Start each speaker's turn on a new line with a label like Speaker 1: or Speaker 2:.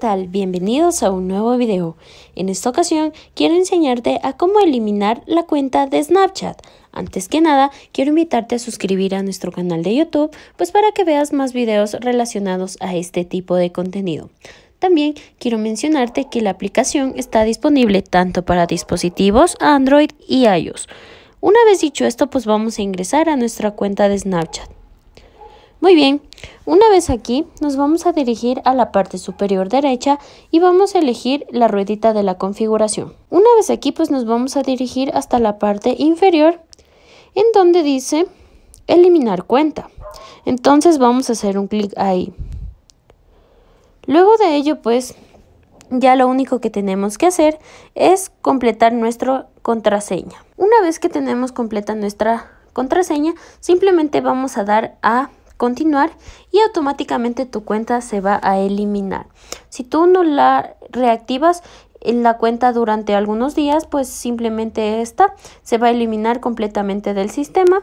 Speaker 1: tal? Bienvenidos a un nuevo video. En esta ocasión quiero enseñarte a cómo eliminar la cuenta de Snapchat. Antes que nada, quiero invitarte a suscribir a nuestro canal de YouTube, pues para que veas más videos relacionados a este tipo de contenido. También quiero mencionarte que la aplicación está disponible tanto para dispositivos Android y iOS. Una vez dicho esto, pues vamos a ingresar a nuestra cuenta de Snapchat. Muy bien, una vez aquí nos vamos a dirigir a la parte superior derecha y vamos a elegir la ruedita de la configuración. Una vez aquí pues nos vamos a dirigir hasta la parte inferior en donde dice eliminar cuenta. Entonces vamos a hacer un clic ahí. Luego de ello pues ya lo único que tenemos que hacer es completar nuestra contraseña. Una vez que tenemos completa nuestra contraseña simplemente vamos a dar a continuar y automáticamente tu cuenta se va a eliminar. Si tú no la reactivas en la cuenta durante algunos días, pues simplemente esta se va a eliminar completamente del sistema